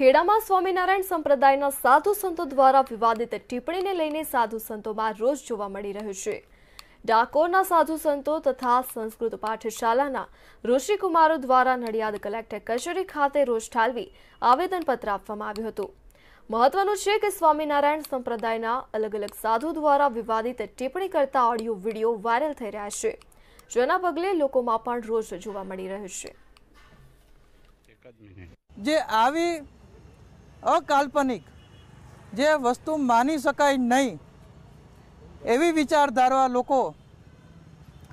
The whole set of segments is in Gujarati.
ખેડામાં સ્વામિનારાયણ સંપ્રદાયના સાધુ સંતો દ્વારા વિવાદિત ટિપ્પણીને લઈને સાધુ સંતોમાં રોજ જોવા મળી રહ્યો છે ડાકોરના સાધુ સંતો તથા સંસ્કૃત પાઠશાલાના ઋષિકુમારો દ્વારા નડિયાદ કલેક્ટર કચેરી ખાતે રોજ ઠાલવી આવેદનપત્ર આપવામાં આવ્યું હતું મહત્વનું છે કે સ્વામિનારાયણ સંપ્રદાયના અલગ અલગ સાધુ દ્વારા વિવાદિત ટિપ્પણી કરતા ઓડિયો વિડીયો વાયરલ થઈ રહ્યા છે જેના પગલે લોકોમાં પણ રોષ જોવા મળી રહ્યો છે જે આવી અકાલ્પનિક જે વસ્તુ માની શકાય નહીં એવી વિચારધારા લોકો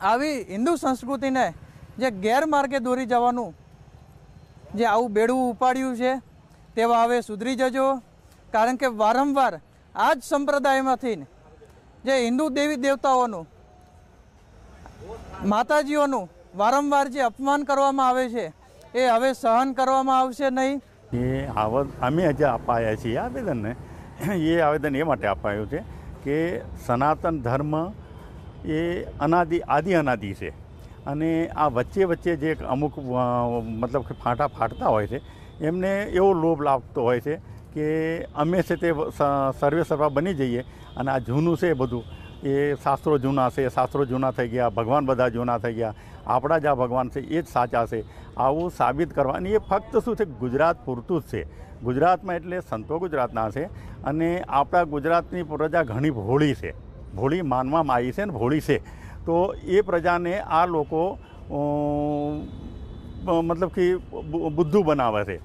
આવી હિન્દુ સંસ્કૃતિને જે ગેરમાર્ગે દોરી જવાનું જે આવું બેડવું ઉપાડ્યું છે તેવા હવે સુધરી જજો કારણ કે વારંવાર આ જ સંપ્રદાયમાંથી જે હિન્દુ દેવી દેવતાઓનું માતાજીઓનું વારંવાર જે અપમાન કરવામાં આવે છે એ હવે સહન કરવામાં આવશે નહીં એ આવદ અમે જે અપાયા છીએ આવેદનને એ આવેદન એ માટે અપાયું છે કે સનાતન ધર્મ એ અનાદિ આદિ અનાદિ છે અને આ વચ્ચે વચ્ચે જે અમુક મતલબ કે ફાંટા ફાટતા હોય છે એમને એવો લોભ લાગતો હોય છે કે અમે છે તે સર્વે સર્વા બની જઈએ અને આ જૂનું છે એ બધું એ શાસ્ત્રો જૂના છે શાસ્ત્રો જૂના થઈ ગયા ભગવાન બધા જૂના થઈ ગયા આપણા જ આ ભગવાન છે એ જ સાચા છે આવું સાબિત કરવા અને એ ફક્ત શું છે ગુજરાત પૂરતું જ છે ગુજરાતમાં એટલે સંતો ગુજરાતના છે અને આપણા ગુજરાતની પ્રજા ઘણી ભોળી છે ભોળી માનવામાં આવી છે ને ભોળી છે તો એ પ્રજાને આ લોકો મતલબ કે બુદ્ધુ બનાવે છે